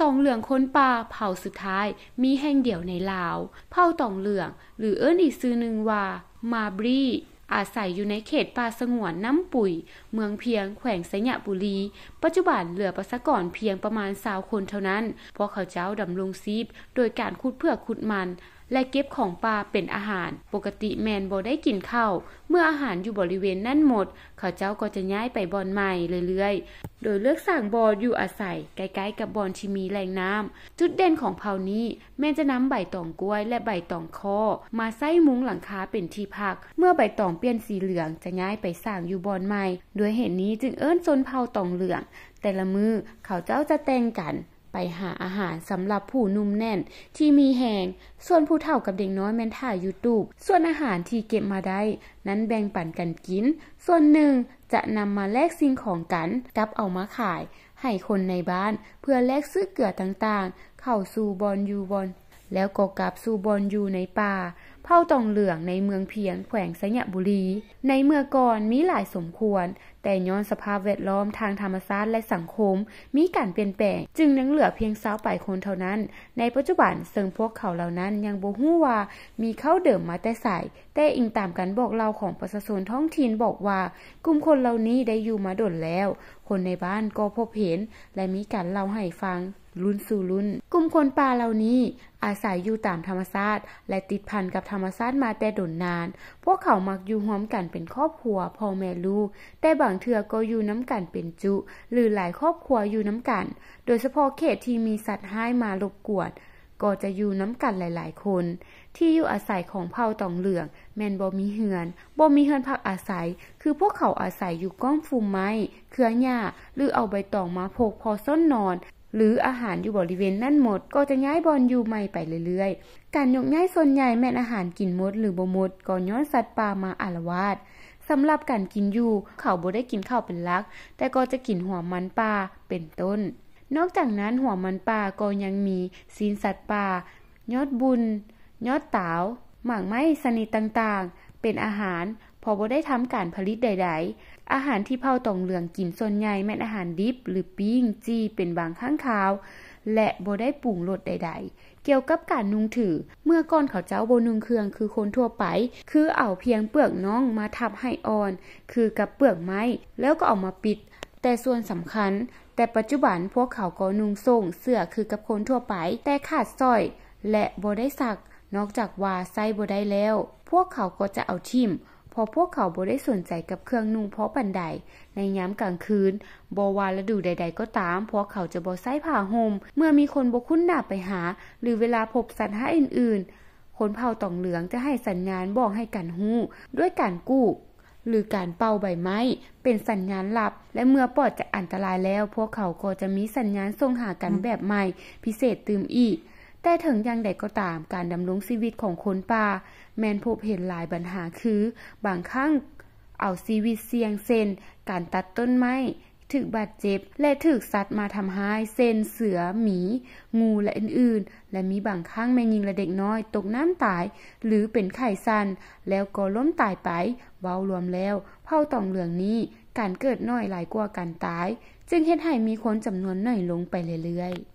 ตองเหลืองคนป่าเผ่าสุดท้าย มีแห่งเดียวในลาว เผ่าตองเหลือง หรือเอิ้นอีกซือหนึ่งว่า มาบรีอาศัยอยู่ในเขตป่าสงวนน้ำปุ๋ย เมืองเพียงแขวงสยะบุรี ปัจจุบันเหลือประชากรเพียงประมาณสาวคนเท่านั้น เพราะเขาเจ้าดำรงซีบโดยการขุดเพื่อขุดมันและเก็บของป่าเป็นอาหาร ปกติแมนบ่ได้กินข้าวเมื่ออาหารอยู่บริเวณนั่นหมด เขาเจ้าก็จะย้ายไปบอนใหม่เรื่อย ๆ โดยเลือกสร้างบออยู่อาศัยใกล้ๆกับบอนที่มีแหล่งน้ำจุดเด่นของเผ่านี้ แมนจะนำใบตองกล้วย และใบตองคอมาใส้มุ้งหลังคาเป็นที่พัก เมื่อใบตองเปลี่ยนสีเหลือง จะย้ายไปสร้างอยู่บอนใหม่ด้วยเหตุนนี้จึงเอิ้นซนเผ่าตองเหลืองแต่ละมือเขาเจ้าจะแต่งกันไปหาอาหารสำหรับผู้นุ่มแน่นที่มีแหง ส่วนผู้เฒ่ากับเด็กน้อยแม่นถ่ายยูทูบส่วนอาหารที่เก็บมาได้นั้นแบ่งปันกันกิน ส่วนหนึ่งจะนำมาแลกสิ่งของกัน กับเอามาขายให้คนในบ้านเพื่อแลกซื้อเกลือต่างๆ เข้าสู่บอลยูบอลแล้วก็กลับสู่บอลยูในป่าเผ่าตองเหลืองในเมืองเพียงแขวงสยะบุรี ในเมื่อก่อนมีหลายสมควร แต่ย้อนสภาพแวดล้อมทางธรรมชาติและสังคมมีการเปลี่ยนแปลงจึงยังเหลือเพียงเสาไป่ายคนเท่านั้นในปัจจุบันซึ่งพวกเขาเหล่านั้นยังบ่ฮู้ว่ามีเข้าเดิมมาแต่ใส่แต่อิงตามกันบอกเราของประชาชนท้องถิ่นบอกว่ากลุ่มคนเหล่านี้ได้อยู่มาดนแล้ว คนในบ้านก็พบเห็น และมีการเล่าให้ฟัง รุ่นสู่รุ่นกลุ่มคนป่าเหล่านี้ อาศัยอยู่ตามธรรมชาติและติดพันกับธรรรมชาติมาแต่ดนนาน พวกเขามักอยู่ห้อมกันเป็นครอบครัวพ่อแม่ลูก แต่บางเทือก็อยู่น้ำกันเป็นจุ หรือหลายครอบครัวอยู่น้ำกัน โดยเฉพาะเขตที่มีสัตว์ห้ายมารบกวน ก็จะอยู่น้ำกันหลาย ๆ คน ที่อยู่อาศัยของเผ่าตองเหลือง แมนบอมีเฮือนบอมีเฮือนพักอาศัย คือพวกเขาอาศัยอยู่ก้องฟูมไม้ เครือหญ้าหรือเอาใบตองมาโพกพอส้นนอนหรืออาหารอยู่บริเวณนั่นหมดก็จะย้ายบอลอยู่ใหม่ไปเรื่อย ๆ การยกย้ายส่วนใหญ่แม่นอาหารกินมด หรือบ่มดก็ย้อนสัตว์ป่ามาอารวาสสำหรับการกินอยู่เขาบ่ได้กินข้าวเป็นลัก แต่ก็จะกินหัวมันปลาเป็นต้น นอกจากนั้นหัวมันปลาก็ยังมีซีนสัตว์ป่า ยอดบุญยอดตาวหมากไม้สนิทต่างๆ เป็นอาหารพอบ่ได้ทำการผลิตใด ๆ อาหารที่เผาตองเหลืองกินส่วนใหญ่แม่นอาหารดิบ หรือปิ้งจีเป็นบางข้างคาว และบ่ได้ปรุงรสใด ๆ เกี่ยวกับการนุงถือ เมื่อก่อนเขาเจ้าโบนุงเครื่องคือคนทั่วไป คือเอาเพียงเปลือกน้องมาทับให้อ่อน คือกับเปลือกไม้ แล้วก็เอามาปิด แต่ส่วนสำคัญ แต่ปัจจุบันพวกเขาก็นุงส่งเสื้อคือกับคนทั่วไป แต่ขาดสร้อย และโบได้สัก นอกจากว่าไส้โบได้แล้ว พวกเขาก็จะเอาทิมพอพวกเขาบ่ได้สนใจกับเครื่องนุ่งเพาะปันใด ในยามกลางคืนบวาฤดูใดๆก็ตาม พวกเขาจะบ่ใส่ผ้าห่มเมื่อมีคนบ่คุ้นหน้าไปหา หรือเวลาพบสัตว์หาอื่น ๆ คนเผ่าต่องเหลืองจะให้สัญญาณบอกให้กันหู้ ด้วยการกู้ หรือการเป่าใบไม้เป็นสัญญาณหลับ และเมื่อปลอดจากอันตรายแล้ว พวกเขาก็จะมีสัญญาณส่งหากันแบบใหม่พิเศษตืมอีกแต่ถึงอย่างใดก็ตามการดำรงชีวิตของคนป่า แมนพบเห็นหลายปัญหาคือ บางครั้งเอาชีวิตเสี่ยงเซนการตัดต้นไม้ถึกบาดเจ็บและถึกสัตว์มาทำร้ายเซนเสือหมีงูและอื่นๆ และมีบางครั้งแม่ยิงและเด็กน้อยตกน้ำตาย หรือเป็นไข้สันแล้วก็ล้มตายไป เว้ารวมแล้วเผ่าต่องเหลืองนี้การเกิดน้อยหลายกว่าการตาย จึงเฮ็ดให้มีคนจำนวนน้อยลงไปเรื่อย ๆ